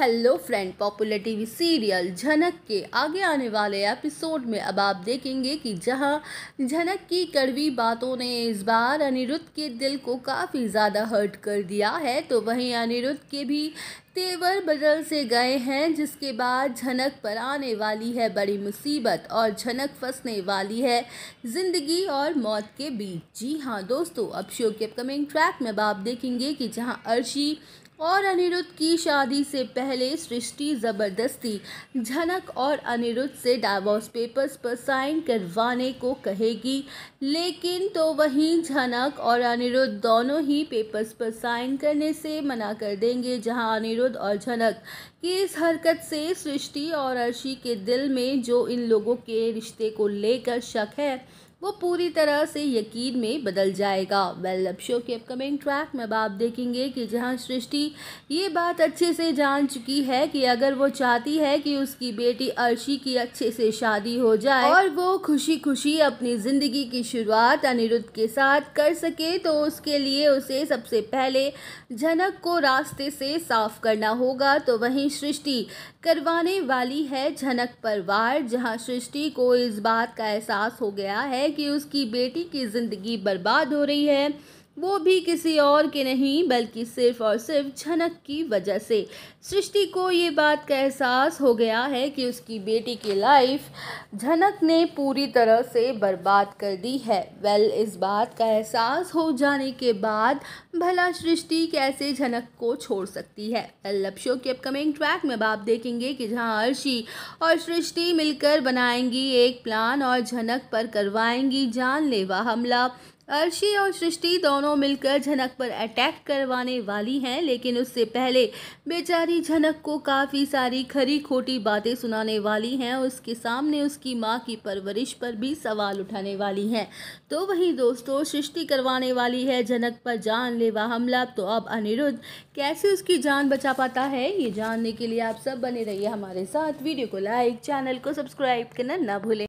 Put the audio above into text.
hello friend popular TV serial Jhanak के आगे आने वाले एपिसोड में अब आप देखेंगे कि जहां झनक की कड़वी बातों ने इस बार अनिरुद्ध के दिल को काफ़ी ज़्यादा हर्ट कर दिया है तो वहीं अनिरुद्ध के भी तेवर बदल से गए हैं जिसके बाद झनक पर आने वाली है बड़ी मुसीबत और झनक फंसने वाली है ज़िंदगी और मौत के बीच जी हाँ दोस्तों अब शो के अपकमिंग ट्रैक में अब आप देखेंगे कि जहाँ अर्शी और अनिरुद्ध की शादी से पहले सृष्टि ज़बरदस्ती झनक और अनिरुद्ध से डाइवोर्स पेपर्स पर साइन करवाने को कहेगी लेकिन तो वहीं झनक और अनिरुद्ध दोनों ही पेपर्स पर साइन करने से मना कर देंगे जहां अनिरुद्ध विरोध और झलक की इस हरकत से सृष्टि और अर्शी के दिल में जो इन लोगों के रिश्ते को लेकर शक है वो पूरी तरह से यकीन में बदल जाएगा वेल अब शो के अपकमिंग ट्रैक में अब आप देखेंगे कि जहाँ सृष्टि ये बात अच्छे से जान चुकी है कि अगर वो चाहती है कि उसकी बेटी अर्शी की अच्छे से शादी हो जाए और वो खुशी खुशी अपनी ज़िंदगी की शुरुआत अनिरुद्ध के साथ कर सके तो उसके लिए उसे सबसे पहले झनक को रास्ते से साफ करना होगा तो वहीं सृष्टि करवाने वाली है झनक पर वार जहाँ सृष्टि को इस बात का एहसास हो गया है कि उसकी बेटी की ज़िंदगी बर्बाद हो रही है वो भी किसी और के नहीं बल्कि सिर्फ और सिर्फ झनक की वजह से सृष्टि को ये बात का एहसास हो गया है कि उसकी बेटी की लाइफ झनक ने पूरी तरह से बर्बाद कर दी है वेल इस बात का एहसास हो जाने के बाद भला सृष्टि कैसे झनक को छोड़ सकती है वेल अब शो के अपकमिंग ट्रैक में आप देखेंगे कि जहाँ अर्शी और सृष्टि मिलकर बनाएंगी एक प्लान और झनक पर करवाएंगी जानलेवा हमला अर्शी और सृष्टि दोनों मिलकर झनक पर अटैक करवाने वाली हैं लेकिन उससे पहले बेचारी झनक को काफ़ी सारी खरी खोटी बातें सुनाने वाली हैं उसके सामने उसकी माँ की परवरिश पर भी सवाल उठाने वाली हैं तो वही दोस्तों सृष्टि करवाने वाली है झनक पर जानलेवा हमला तो अब अनिरुद्ध कैसे उसकी जान बचा पाता है ये जानने के लिए आप सब बने रहिए हमारे साथ वीडियो को लाइक चैनल को सब्सक्राइब करना ना भूलें